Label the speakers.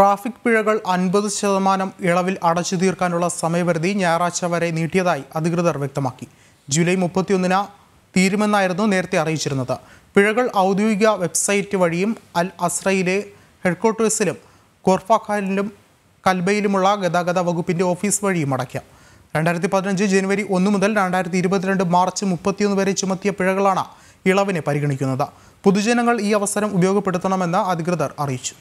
Speaker 1: traffic പിഴകൾ അൻപത് ശതമാനം ഇളവിൽ അടച്ചു തീർക്കാനുള്ള സമയപരിധി ഞായറാഴ്ച വരെ നീട്ടിയതായി അധികൃതർ വ്യക്തമാക്കി ജൂലൈ മുപ്പത്തിയൊന്നിന് തീരുമെന്നായിരുന്നു നേരത്തെ അറിയിച്ചിരുന്നത് പിഴകൾ ഔദ്യോഗിക വെബ്സൈറ്റ് വഴിയും അൽ അസ്രയിലെ ഹെഡ്ക്വാർട്ടേഴ്സിലും കോർഫാഖാലിലും കൽബയിലുമുള്ള ഗതാഗത വകുപ്പിൻ്റെ ഓഫീസ് വഴിയും അടയ്ക്കാം രണ്ടായിരത്തി പതിനഞ്ച് ജനുവരി ഒന്ന് മുതൽ രണ്ടായിരത്തി ഇരുപത്തിരണ്ട് മാർച്ച് മുപ്പത്തിയൊന്ന് വരെ ചുമത്തിയ പിഴകളാണ് ഇളവിനെ പരിഗണിക്കുന്നത് പൊതുജനങ്ങൾ ഈ അവസരം ഉപയോഗപ്പെടുത്തണമെന്ന് അധികൃതർ അറിയിച്ചു